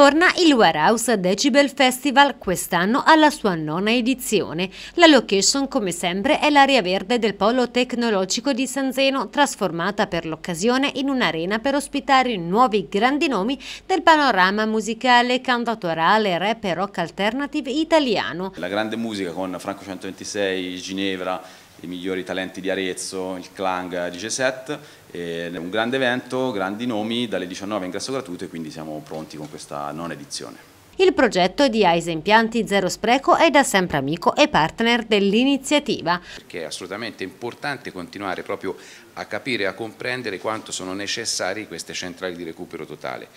Torna il Warehouse Decibel Festival, quest'anno alla sua nona edizione. La location, come sempre, è l'area verde del Polo Tecnologico di San Zeno, trasformata per l'occasione in un'arena per ospitare nuovi grandi nomi del panorama musicale, cantautorale, rap e rock alternative italiano. La grande musica con Franco 126, Ginevra i migliori talenti di Arezzo, il Clang di g è un grande evento, grandi nomi, dalle 19 ingresso gratuito e quindi siamo pronti con questa nona edizione. Il progetto di AISA Impianti Zero Spreco è da sempre amico e partner dell'iniziativa. Perché è assolutamente importante continuare proprio a capire e a comprendere quanto sono necessarie queste centrali di recupero totale.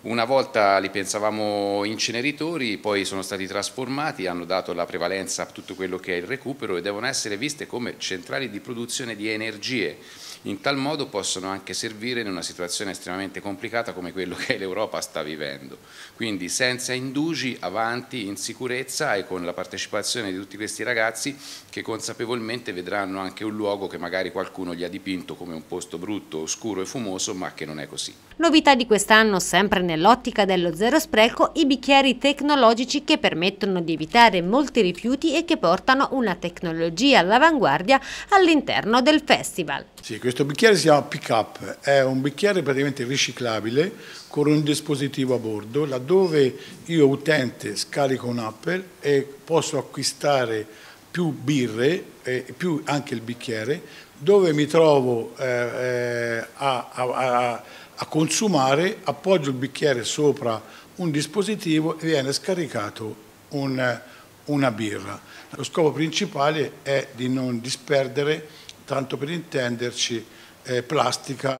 Una volta li pensavamo inceneritori, poi sono stati trasformati, hanno dato la prevalenza a tutto quello che è il recupero e devono essere viste come centrali di produzione di energie. In tal modo possono anche servire in una situazione estremamente complicata come quello che l'Europa sta vivendo. Quindi senza indugi, avanti, in sicurezza e con la partecipazione di tutti questi ragazzi che consapevolmente vedranno anche un luogo che magari qualcuno gli ha dipinto come un posto brutto, oscuro e fumoso, ma che non è così. Novità di quest'anno sempre nell'ottica dello zero spreco i bicchieri tecnologici che permettono di evitare molti rifiuti e che portano una tecnologia all'avanguardia all'interno del festival. Sì, questo bicchiere si chiama Pick Up, è un bicchiere praticamente riciclabile con un dispositivo a bordo laddove io utente scarico un Apple e posso acquistare più birre e più anche il bicchiere dove mi trovo eh, eh a, a, a consumare, appoggio il bicchiere sopra un dispositivo e viene scaricato un, una birra. Lo scopo principale è di non disperdere, tanto per intenderci, eh, plastica.